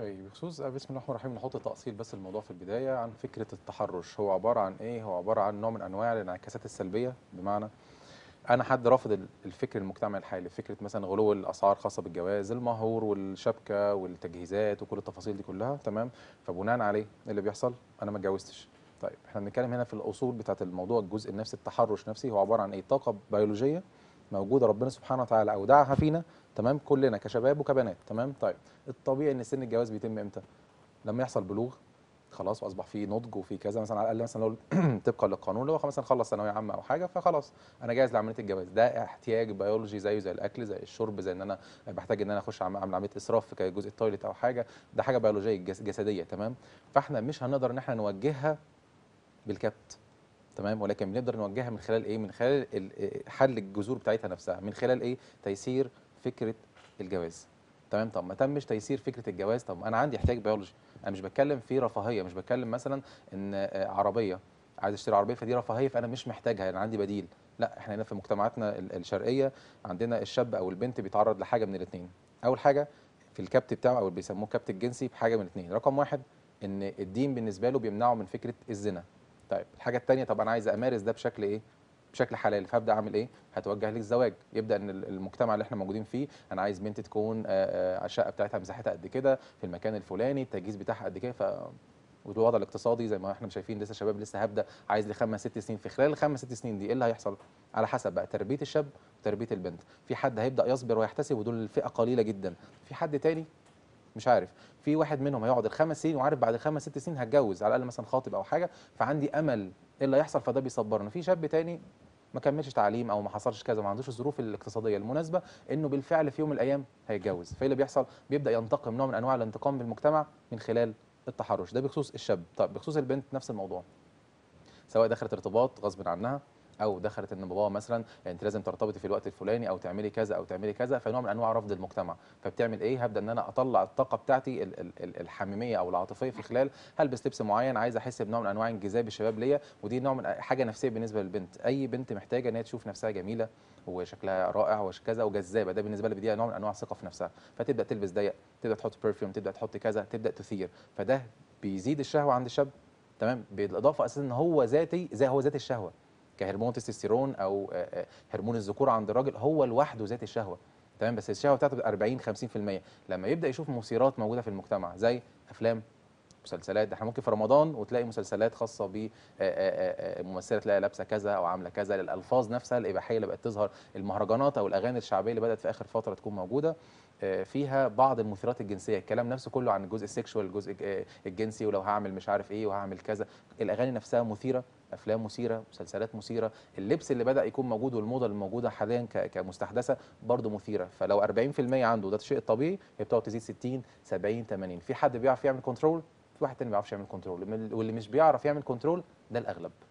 اوكي بخصوص آه، بسم الله الرحمن الرحيم نحط تاصيل بس الموضوع في البدايه عن فكره التحرش هو عباره عن ايه هو عباره عن نوع من انواع الانعكاسات السلبيه بمعنى انا حد رافض الفكر المجتمعي الحالي فكره مثلا غلو الاسعار خاصه بالجواز المهور والشبكه والتجهيزات وكل التفاصيل دي كلها تمام فبناء عليه اللي بيحصل انا ما اتجوزتش طيب احنا بنتكلم هنا في الاصول بتاعه الموضوع الجزء النفسي التحرش نفسي هو عباره عن ايه طاقه بيولوجيه موجوده ربنا سبحانه وتعالى اودعها فينا تمام كلنا كشباب وكبنات تمام طيب الطبيعي ان سن الجواز بيتم امتى لما يحصل بلوغ خلاص واصبح فيه نضج وفي كذا مثلا على الاقل مثلا لو طبقا للقانون لو مثلا خلص ثانويه عامه او حاجه فخلاص انا جاهز لعمليه الجواز ده احتياج بيولوجي زيه زي الاكل زي الشرب زي ان انا بحتاج ان انا اخش اعمل عمليه اسراف في جزء التويلت او حاجه ده حاجه بيولوجيه جسديه تمام فاحنا مش هنقدر ان احنا نوجهها بالكبت تمام ولكن بنقدر نوجهها من خلال ايه من خلال آه، حل الجذور بتاعتها نفسها من خلال ايه تيسير فكره الجواز تمام طب ما تمش تيسير فكره الجواز طب انا عندي احتياج بيولوجي انا مش بتكلم في رفاهيه مش بتكلم مثلا ان آه، عربيه عايز اشتري عربيه فدي رفاهيه فانا مش محتاجها انا يعني عندي بديل لا احنا هنا في مجتمعاتنا الشرقيه عندنا الشاب او البنت بيتعرض لحاجه من الاثنين اول حاجه في الكبت بتاعه او بيسموه كبت الجنسي بحاجه من الاثنين رقم واحد ان الدين بالنسبه له بيمنعه من فكره الزنا طيب الحاجه الثانيه طب انا عايز امارس ده بشكل ايه بشكل حلال فابدا اعمل ايه هتوجه للزواج يبدا ان المجتمع اللي احنا موجودين فيه انا عايز بنت تكون آه، آه، الشقه بتاعتها مساحتها قد كده في المكان الفلاني التجهيز بتاعها قد كده ف والوضع الاقتصادي زي ما احنا شايفين لسه شباب لسه هبدا عايز لي خمس ست سنين في خلال الخمس ست سنين دي ايه اللي هيحصل؟ على حسب بقى تربيه الشاب وتربيه البنت، في حد هيبدا يصبر ويحتسب ودول فئه قليله جدا، في حد تاني مش عارف في واحد منهم هيقعد الخمس سنين وعارف بعد خمس ست سنين هتجوز على الاقل مثلا خاطب او حاجه فعندي امل ايه اللي هيحصل فده بيصبرنا في شاب تاني ما كملش تعليم او ما حصلش كذا ما عندوش الظروف الاقتصاديه المناسبه انه بالفعل في يوم من الايام هيتجوز فايه اللي بيحصل بيبدا ينتقم نوع من انواع الانتقام بالمجتمع من خلال التحرش ده بخصوص الشاب طب بخصوص البنت نفس الموضوع سواء دخلت ارتباط غصب عنها او دخلت ان باباها مثلا يعني انت لازم ترتبطي في الوقت الفلاني او تعملي كذا او تعملي كذا فنوع من انواع رفض المجتمع فبتعمل ايه هبدا ان انا اطلع الطاقه بتاعتي الحميميه او العاطفيه في خلال هلبس لبس معين عايز احس بنوع من انواع انجذاب الشباب ليا ودي نوع من حاجه نفسيه بالنسبه للبنت اي بنت محتاجه ان هي تشوف نفسها جميله وشكلها رائع وكذا وجذابه ده بالنسبه لي بيديها نوع من انواع الثقه في نفسها فتبدا تلبس ضيق تبدا تحط برفيوم تبدا تحط كذا تبدا تثير فده بيزيد الشهوه عند الشاب تمام بالاضافه اساسا ان هو ذاتي زي هو ذات الشهوه كهرمون تستوستيرون او آه، آه، هرمون الذكور عند الراجل هو لوحده ذات الشهوه تمام بس الشهوه بتاعته 40 50% لما يبدا يشوف مثيرات موجوده في المجتمع زي افلام مسلسلات ده احنا ممكن في رمضان وتلاقي مسلسلات خاصه ب آه، ممثله تلاقي لابسه كذا او عامله كذا الالفاظ نفسها الاباحيه اللي بقت تظهر المهرجانات او الاغاني الشعبيه اللي بدات في اخر فتره تكون موجوده فيها بعض المثيرات الجنسيه الكلام نفسه كله عن الجزء السكشوال الجزء الجنسي ولو هعمل مش عارف ايه وهعمل كذا الاغاني نفسها مثيره افلام مثيره مسلسلات مثيره اللبس اللي بدا يكون موجود والموضه اللي موجوده حاليا كمستحدثه برضو مثيره فلو 40% عنده ده الشيء الطبيعي هي بتقعد تزيد 60 70 80 في حد بيعرف يعمل كنترول في واحد تاني ما بيعرفش يعمل كنترول واللي مش بيعرف يعمل كنترول ده الاغلب